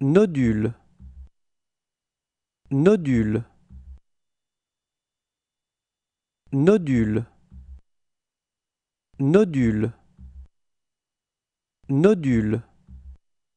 Nodule. Nodule. Nodule. Nodule. Nodule.